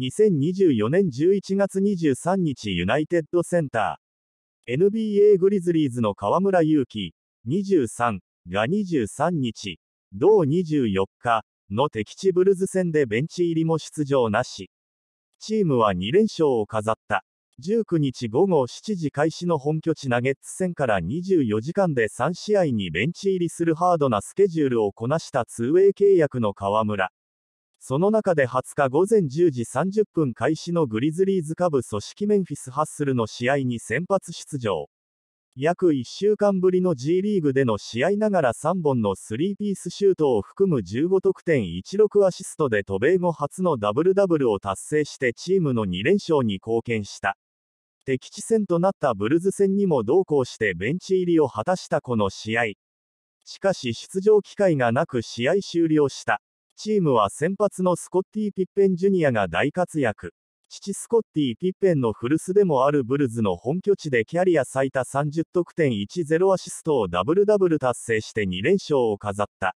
2024年11月23日ユナイテッドセンター NBA グリズリーズの河村勇輝23が23日同24日の敵地ブルズ戦でベンチ入りも出場なしチームは2連勝を飾った19日午後7時開始の本拠地ナゲッツ戦から24時間で3試合にベンチ入りするハードなスケジュールをこなしたツーウェイ契約の河村その中で20日午前10時30分開始のグリズリーズ下部組織メンフィス・ハッスルの試合に先発出場。約1週間ぶりの G リーグでの試合ながら3本のスリーピースシュートを含む15得点16アシストで渡米後初のダブルダブルを達成してチームの2連勝に貢献した。敵地戦となったブルズ戦にも同行してベンチ入りを果たしたこの試合。しかし出場機会がなく試合終了した。チームは先発のスコッティ・ピッペン・ジュニアが大活躍。父スコッティ・ピッペンの古巣でもあるブルズの本拠地でキャリア最多30得点10アシストをダブルダブル達成して2連勝を飾った。